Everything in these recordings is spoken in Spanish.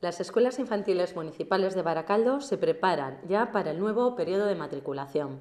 Las escuelas infantiles municipales de Baracaldo se preparan ya para el nuevo periodo de matriculación.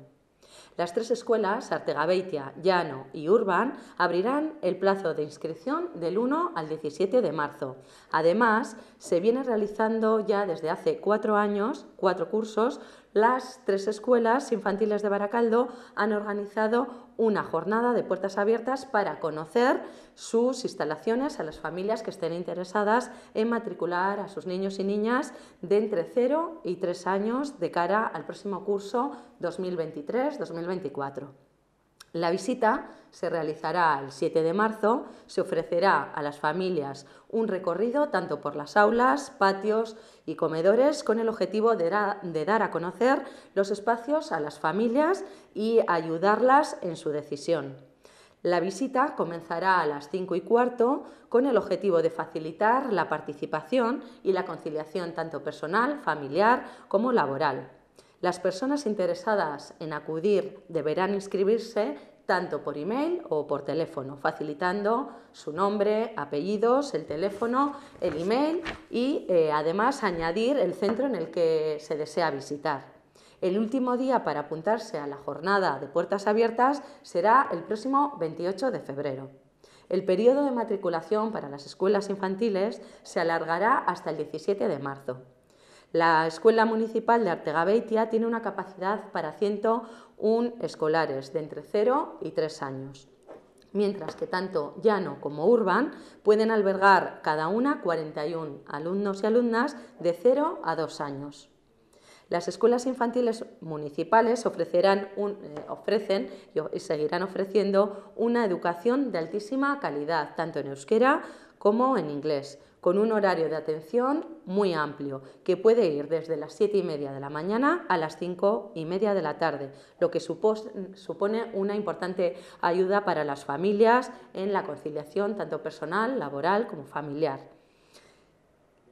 Las tres escuelas, Artegabeitia, Llano y Urban, abrirán el plazo de inscripción del 1 al 17 de marzo. Además, se viene realizando ya desde hace cuatro años, cuatro cursos, las tres escuelas infantiles de Baracaldo han organizado una jornada de puertas abiertas para conocer sus instalaciones a las familias que estén interesadas en matricular a sus niños y niñas de entre 0 y 3 años de cara al próximo curso 2023-2024. La visita se realizará el 7 de marzo. Se ofrecerá a las familias un recorrido tanto por las aulas, patios y comedores con el objetivo de, dar a conocer los espacios a las familias y ayudarlas en su decisión. La visita comenzará a las 5 y cuarto con el objetivo de facilitar la participación y la conciliación tanto personal, familiar como laboral. Las personas interesadas en acudir deberán inscribirse tanto por email o por teléfono, facilitando su nombre, apellidos, el teléfono, el email y eh, además añadir el centro en el que se desea visitar. El último día para apuntarse a la jornada de puertas abiertas será el próximo 28 de febrero. El periodo de matriculación para las escuelas infantiles se alargará hasta el 17 de marzo. La Escuela Municipal de Artegabeitia tiene una capacidad para 101 escolares de entre 0 y 3 años mientras que tanto llano como urban pueden albergar cada una 41 alumnos y alumnas de 0 a 2 años. Las escuelas infantiles municipales ofrecerán eh, ofrecen y seguirán ofreciendo una educación de altísima calidad, tanto en euskera como en inglés, con un horario de atención muy amplio, que puede ir desde las 7 y media de la mañana a las 5 y media de la tarde, lo que supone una importante ayuda para las familias en la conciliación tanto personal, laboral como familiar.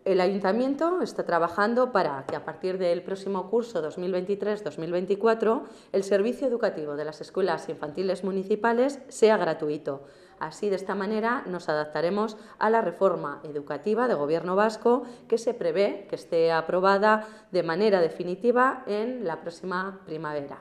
El ayuntamiento está trabajando para que a partir del próximo curso 2023-2024 el servicio educativo de las escuelas infantiles municipales sea gratuito Así, de esta manera, nos adaptaremos a la reforma educativa de Gobierno vasco que se prevé que esté aprobada de manera definitiva en la próxima primavera.